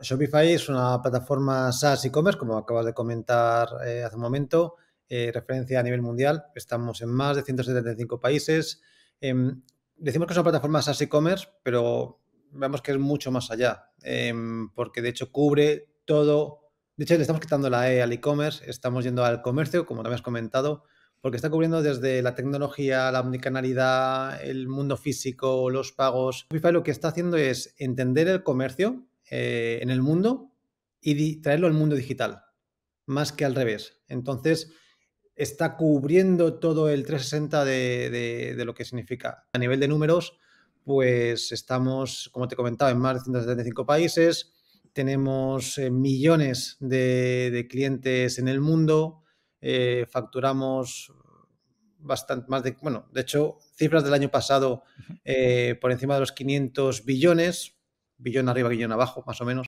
Shopify es una plataforma SaaS e-commerce, como acabas de comentar eh, hace un momento, eh, referencia a nivel mundial. Estamos en más de 175 países. Em, decimos que es una plataforma SaaS e-commerce, pero vemos que es mucho más allá, em, porque de hecho cubre todo. De hecho, le estamos quitando la E al e-commerce, estamos yendo al comercio, como también has comentado, porque está cubriendo desde la tecnología, la omnicanalidad, el mundo físico, los pagos. Shopify lo que está haciendo es entender el comercio eh, en el mundo y traerlo al mundo digital, más que al revés. Entonces, está cubriendo todo el 360 de, lo que significa. A nivel de números, pues estamos, como te comentaba, en más de 175 países, tenemos eh, millones de, clientes en el mundo, eh, facturamos bastante más de, bueno, de hecho, cifras del año pasado por encima de los 500 billones, billón arriba, billón abajo, más o menos.